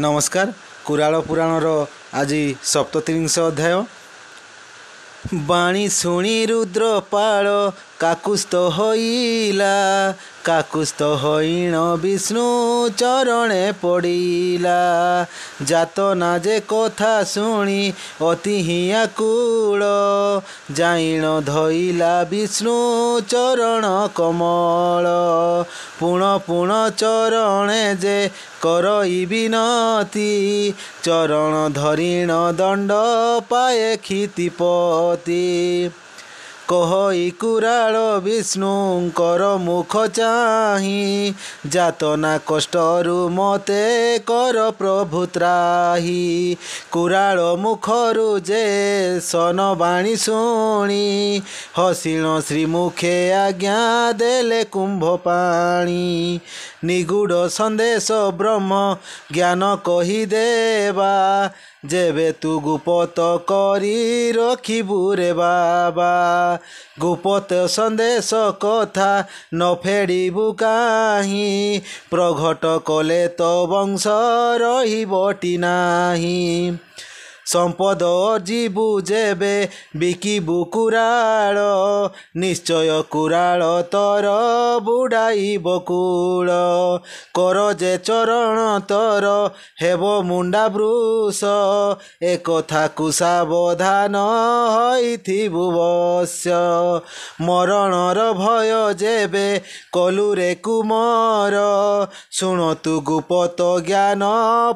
ନମସ୍କାର କୁରାଳ ପୁରାଣର ଆଜି ସପ୍ତତିରିଂଶ ଅଧ୍ୟାୟ ବାଣୀ ଶୁଣି ରୁଦ୍ରପାଳ କାକୁସ୍ତ ହୋଇଲା କାକୁସ୍ତ ହୋଇଣ ବିଷ୍ଣୁ ଚରଣେ ପଡ଼ିଲା ଜାତ ନା ଯେ କଥା ଶୁଣି ଅତି ହିଁକୁଳ ଜାଇଣ ଧୋଇଲା ବିଷ୍ଣୁ ଚରଣ କମଳ ପୁଣ ପୁଣ ଚରଣେ ଯେ କରଇ ବିନତି ଚରଣ ଧରିଣ ଦଣ୍ଡ ପାଏ କ୍ଷିତିପତି କହି କୁରାଳ ବିଷ୍ଣୁଙ୍କର ମୁଖ ଚାହିଁ ଯାତନା କଷ୍ଟରୁ ମୋତେ କର ପ୍ରଭୁ ତ୍ରାହି କୁରାଳ ମୁଖରୁ ଯେ ସନ ବାଣୀ ଶୁଣି ହସିଣ ଶ୍ରୀମୁଖେ ଆଜ୍ଞା ଦେଲେ କୁମ୍ଭ ପାଣି ନିଗୁଡ଼ ସନ୍ଦେଶ ବ୍ରହ୍ମ ଜ୍ଞାନ କହିଦେବା ଯେବେ ତୁ ଗୁପତ କରି ରଖିବୁ ରେ ବାବା ଗୁପତ ସନ୍ଦେଶ କଥା ନ ଫେଡ଼ିବୁ କାହିଁ ପ୍ରଘଟ କଲେ ତ ବଂଶ ରହିବଟି ନାହିଁ সম্পদ অর্জিবু যেবে বিকিবু কুড়াল নিশ্চয় কুড়াল তর বুড়াইব কুଳ কর যে চରଣ তর ହେବ ମୁଣ୍ଡା ବୃଷ ଏ କଥାକୁ ସାବଧାନ ହୋଇଥିବୁ ବଶ୍ୟ ମରଣର ଭୟ ଯେବେ କଲୁରେ କୁମର ଶୁଣ ତୁ ଗୁପତ ଜ୍ଞାନ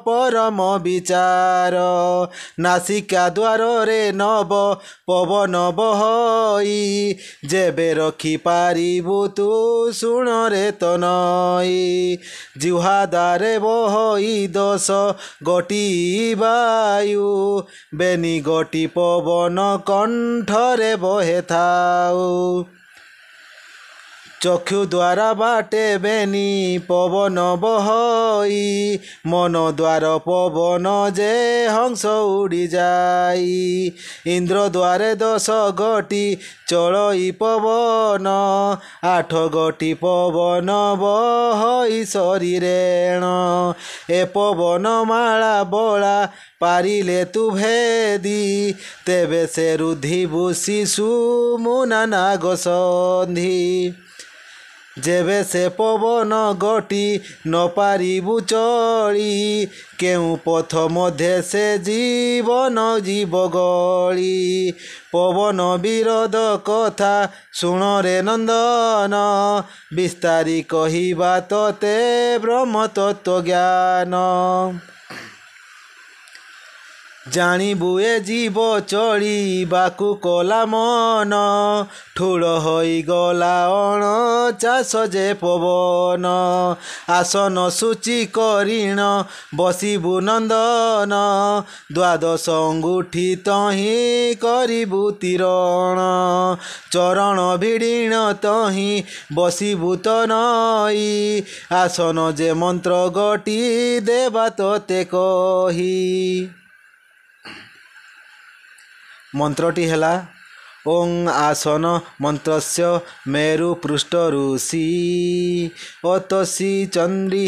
ପରମ ବିଚାର ନାସିକା ଦ୍ୱାରରେ ନବ ପବନ ବହଇ ଯେବେ ରଖିପାରିବୁ ତୁ ଶୁଣରେ ତନଇ ଜୁହାଦାରେ ବହଇ ଦଶ ଗୋଟି ବାୟୁ ବେନି ଗୋଟି ପବନ କଣ୍ଠରେ ବହେ ଥାଉ চক্ষু দ্বারা বাটে বেনি পবন বহই মন দ্বার পবন যে হংস উড়ি যাই ইন্দ্র দ্বারে দশ গটি চড়ই পবন আঠ গটি পবন বহই শরীরেণ এ পবন মালা বলা পারিলে তু ভেদি তেবে সে রুধিবু শিশু মুনা নাগ সন্ধি ଯେବେ ସେ ପବନ ଗଟି ନ ପାରିବୁ ଚଳି କେଉଁ ପଥ ମଧ୍ୟେ ସେ ଜୀବନ ଯିବ ଗଳି ପବନ ବିରୋଧ କଥା ଶୁଣରେ ନନ୍ଦନ ବିସ୍ତାରି କହିବା ତତେ ବ୍ରହ୍ମ ତତ୍ତ୍ୱ ଜ୍ଞାନ ଜାଣିବୁ ଏ ଜୀବ ଚଳିବାକୁ କଲା ମନ ଠୁଳ ହୋଇଗଲା ଅଣ ଚାଷ ଯେ ପବନ ଆସନ ସୂଚି କରିଣ ବସିବୁ ନନ୍ଦନ ଦ୍ୱାଦଶ ଅଙ୍ଗୁଠି ତହିଁ କରିବୁ ତିରଣ ଚରଣ ଭିଡ଼ିଣ ତହିଁ ବସିବୁ ତ ନଈ ଆସନ ଯେ ମନ୍ତ୍ର ଗଟି ଦେବା ତୋତେ କହି ମନ୍ତ୍ରଟି ହେଲା ଓଂ ଆସନ ମନ୍ତ୍ରସ୍ୟ ମେରୁ ପୃଷ୍ଠ ଋଷି ଅତସି ଚନ୍ଦ୍ରୀ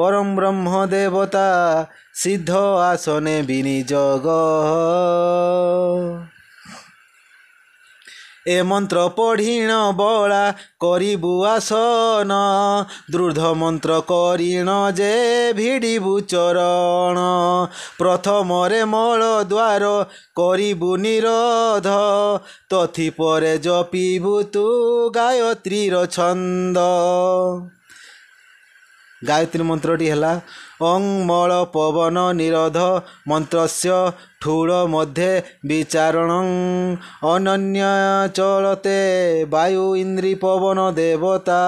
ପରମ ବ୍ରହ୍ମ ଦେବତା ସିଦ୍ଧ ଆସନେ ବିନିଯୋଗ ଏ ମନ୍ତ୍ର ପଢ଼ିଣ ବଳା କରିବୁ ଆସନ ଦୃଢ଼ ମନ୍ତ୍ର କରିଣ ଯେ ଭିଡ଼ିବୁ ଚରଣ ପ୍ରଥମରେ ମଳ ଦ୍ୱାର କରିବୁ ନିରୋଧ ପରେ ଜପିବୁ ତୁ ଗାୟତ୍ରୀର ଛନ୍ଦ ଗାୟତ୍ରୀ ମନ୍ତ୍ରଟି ହେଲା ଅଂ ମଳ ପବନ ନିରୋଧ ମନ୍ତ୍ରସ୍ୟ ଠୁଳ ମଧ୍ୟେ ବିଚାରଣ ଅନନ୍ୟ ଚଳତେ ବାୟୁ ଇନ୍ଦ୍ରି ପବନ ଦେବତା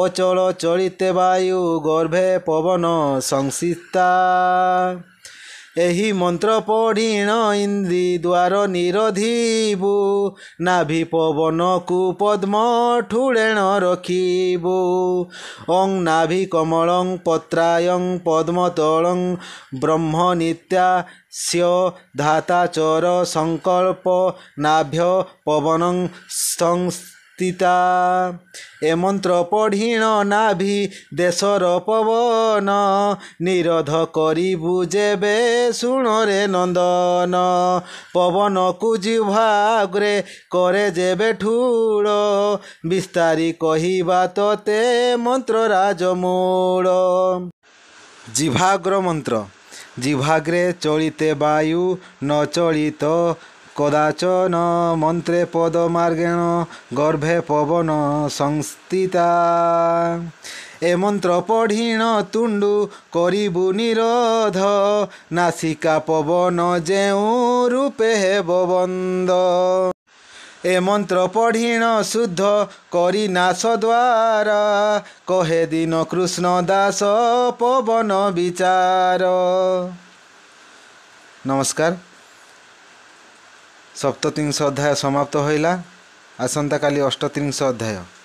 ଅଚଳ ଚଳିତେ ବାୟୁ ଗର୍ଭେ ପବନ ସଂସିତା ଏହି ମନ୍ତ୍ର ପଢ଼ିଣ ଇନ୍ଦ୍ରି ଦ୍ୱାର ନିରୋଧିବୁ ନାଭି ପବନକୁ ପଦ୍ମ ଠୁଳେଣ ରଖିବୁ ଅଂ ନାଭି କମଳଂ ପତ୍ରାୟଂ ପଦ୍ମ ତଳଂ ବ୍ରହ୍ମ ନିତ୍ୟା ସ୍ୟ ଧାତା ଚର ସଂକଳ୍ପ ନାଭ୍ୟ ପବନ ସଂ ସ୍ଥିତା ଏ ମନ୍ତ୍ର ପଢ଼ିଣ ନାଭି ଦେଶର ପବନ ନିରୋଧ କରିବୁ ଯେବେ ଶୁଣରେ ନନ୍ଦନ ପବନକୁ ଜିଭାଗ୍ରେ କରେ ଯେବେ ଠୁଳ ବିସ୍ତାରି କହିବା ତତେ ମନ୍ତ୍ର ରାଜମୂଳ ଜିଭାଗ୍ର ମନ୍ତ୍ର জিভাগ্রে চলিতে বায়ু নচলিত কদাচন মন্ত্রে পদমার্গেণ গর্ভে পবন সংস্থিতা ଏ ମନ୍ତ୍ର ପଢ଼ିଣ ତୁଣ୍ଡୁ କରିବୁ ନିରୋଧ ନାସିକା ପବନ ଯେଉଁ ରୂପେ ହେବ ବନ୍ଦ ଏ ମନ୍ତ୍ର ପଢ଼ିଣ ଶୁଦ୍ଧ କରି ନାଶ ଦ୍ୱାରା କହେ ଦିନ କୃଷ୍ଣ ଦାସ ପବନ ବିଚାର ନମସ୍କାର ସପ୍ତତିଂଶ ଅଧ୍ୟାୟ ସମାପ୍ତ ହୋଇଲା ଆସନ୍ତାକାଲି ଅଷ୍ଟତିଂଶ ଅଧ୍ୟାୟ